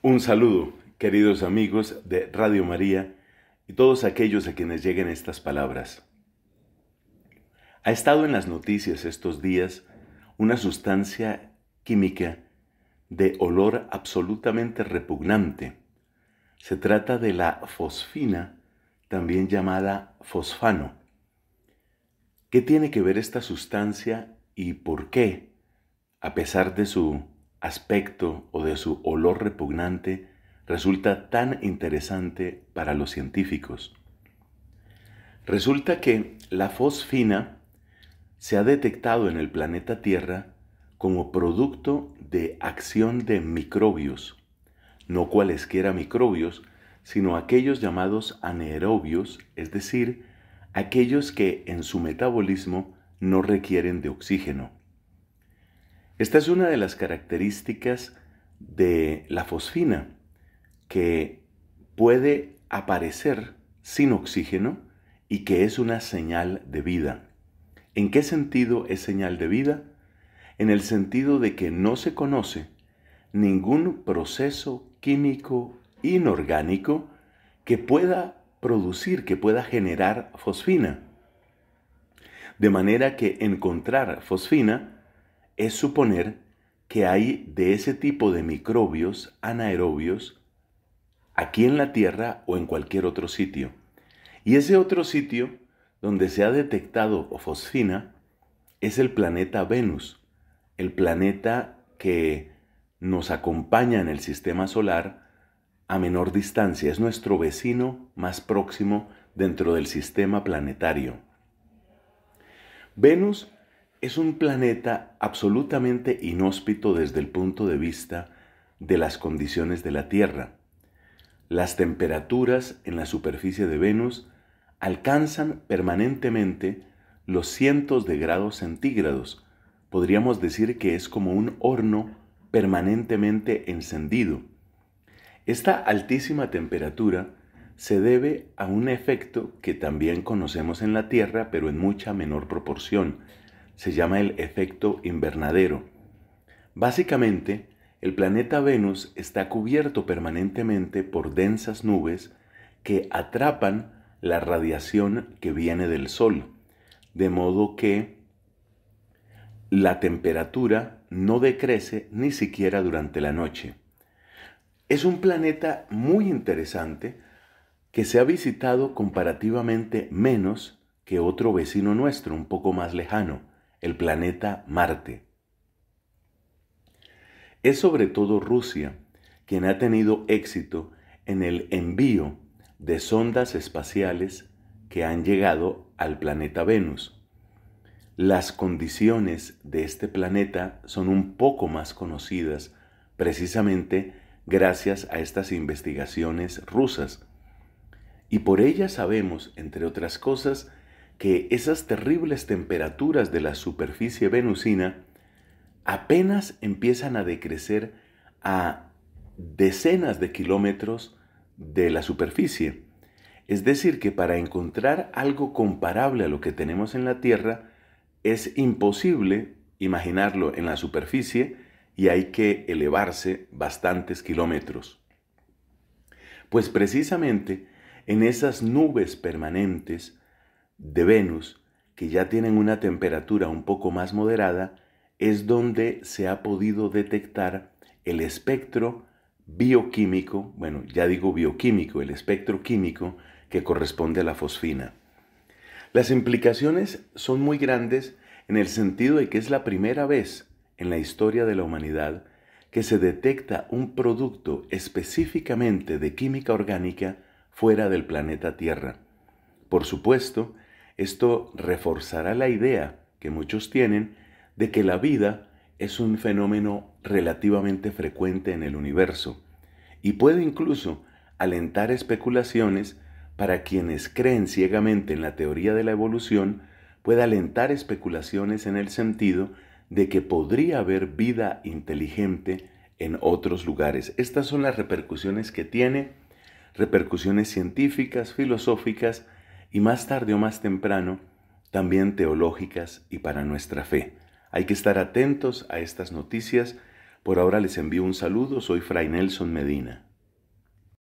Un saludo, queridos amigos de Radio María y todos aquellos a quienes lleguen estas palabras. Ha estado en las noticias estos días una sustancia química de olor absolutamente repugnante. Se trata de la fosfina, también llamada fosfano. ¿Qué tiene que ver esta sustancia y por qué, a pesar de su aspecto o de su olor repugnante resulta tan interesante para los científicos. Resulta que la fosfina se ha detectado en el planeta Tierra como producto de acción de microbios, no cualesquiera microbios, sino aquellos llamados anaerobios, es decir, aquellos que en su metabolismo no requieren de oxígeno. Esta es una de las características de la fosfina que puede aparecer sin oxígeno y que es una señal de vida. ¿En qué sentido es señal de vida? En el sentido de que no se conoce ningún proceso químico inorgánico que pueda producir, que pueda generar fosfina. De manera que encontrar fosfina es suponer que hay de ese tipo de microbios anaerobios aquí en la Tierra o en cualquier otro sitio. Y ese otro sitio donde se ha detectado fosfina es el planeta Venus, el planeta que nos acompaña en el sistema solar a menor distancia, es nuestro vecino más próximo dentro del sistema planetario. Venus es un planeta absolutamente inhóspito desde el punto de vista de las condiciones de la Tierra. Las temperaturas en la superficie de Venus alcanzan permanentemente los cientos de grados centígrados. Podríamos decir que es como un horno permanentemente encendido. Esta altísima temperatura se debe a un efecto que también conocemos en la Tierra, pero en mucha menor proporción, se llama el efecto invernadero. Básicamente, el planeta Venus está cubierto permanentemente por densas nubes que atrapan la radiación que viene del Sol, de modo que la temperatura no decrece ni siquiera durante la noche. Es un planeta muy interesante que se ha visitado comparativamente menos que otro vecino nuestro, un poco más lejano, el planeta Marte. Es sobre todo Rusia quien ha tenido éxito en el envío de sondas espaciales que han llegado al planeta Venus. Las condiciones de este planeta son un poco más conocidas precisamente gracias a estas investigaciones rusas. Y por ellas sabemos, entre otras cosas, que esas terribles temperaturas de la superficie venusina apenas empiezan a decrecer a decenas de kilómetros de la superficie. Es decir, que para encontrar algo comparable a lo que tenemos en la Tierra, es imposible imaginarlo en la superficie y hay que elevarse bastantes kilómetros. Pues precisamente en esas nubes permanentes de Venus, que ya tienen una temperatura un poco más moderada, es donde se ha podido detectar el espectro bioquímico, bueno, ya digo bioquímico, el espectro químico que corresponde a la fosfina. Las implicaciones son muy grandes en el sentido de que es la primera vez en la historia de la humanidad que se detecta un producto específicamente de química orgánica fuera del planeta Tierra. Por supuesto, esto reforzará la idea que muchos tienen de que la vida es un fenómeno relativamente frecuente en el universo y puede incluso alentar especulaciones para quienes creen ciegamente en la teoría de la evolución, puede alentar especulaciones en el sentido de que podría haber vida inteligente en otros lugares. Estas son las repercusiones que tiene, repercusiones científicas, filosóficas, y más tarde o más temprano también teológicas y para nuestra fe. Hay que estar atentos a estas noticias. Por ahora les envío un saludo, soy Fray Nelson Medina.